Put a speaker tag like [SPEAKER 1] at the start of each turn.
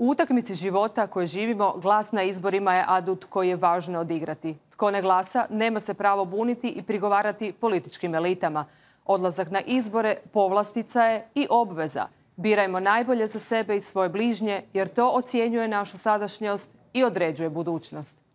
[SPEAKER 1] U utakmici života koje živimo, glas na izborima je adut koji je važno odigrati. Tko ne glasa, nema se pravo buniti i prigovarati političkim elitama. Odlazak na izbore povlastica je i obveza. Birajmo najbolje za sebe i svoje bližnje, jer to ocjenjuje našu sadašnjost i određuje budućnost.